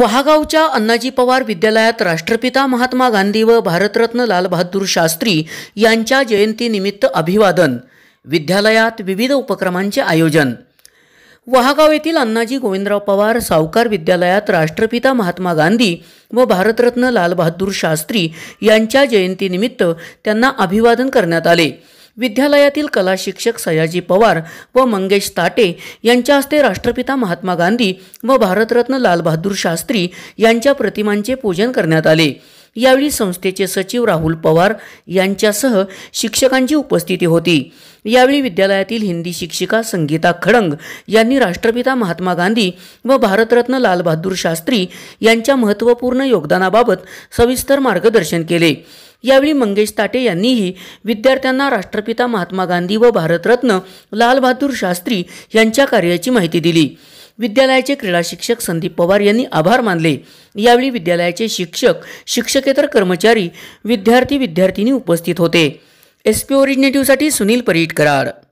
वहागावच्या अण्णाजी पवार विद्यालयात राष्ट्रपिता महात्मा गांधी व भारतरत्न लालबहादूर शास्त्री यांच्या जयंतीनिमित्त अभिवादन विद्यालयात विविध उपक्रमांचे आयोजन वहागाव येथील अण्णाजी गोविंदराव पवार सावकार विद्यालयात राष्ट्रपिता महात्मा गांधी व भारतरत्न लालबहादूर शास्त्री यांच्या जयंतीनिमित्त त्यांना अभिवादन करण्यात आले विद्यालयातील कला शिक्षक सयाजी पवार व मंगेश ताटे यांच्या हस्ते राष्ट्रपिता महात्मा गांधी व भारतरत्न लालबहादूर शास्त्री यांच्या प्रतिमांचे पूजन करण्यात आले यावेळी संस्थेचे सचिव राहुल पवार यांच्यासह शिक्षकांची उपस्थिती होती यावेळी विद्यालयातील हिंदी शिक्षिका संगीता खडंग यांनी राष्ट्रपिता महात्मा गांधी व भारतरत्न लालबहादूर शास्त्री यांच्या महत्त्वपूर्ण योगदानाबाबत सविस्तर मार्गदर्शन केले यावेळी मंगेश ताटे यांनीही विद्यार्थ्यांना राष्ट्रपिता महात्मा गांधी व भारतरत्न लालबहादूर शास्त्री यांच्या कार्याची माहिती दिली विद्यालयाचे क्रीडा शिक्षक संदीप पवार यांनी आभार मानले यावेळी विद्यालयाचे शिक्षक शिक्षकेतर कर्मचारी विद्यार्थी विद्यार्थिनी उपस्थित होते एस पी ओरिजिनेटिव्हसाठी सुनील करार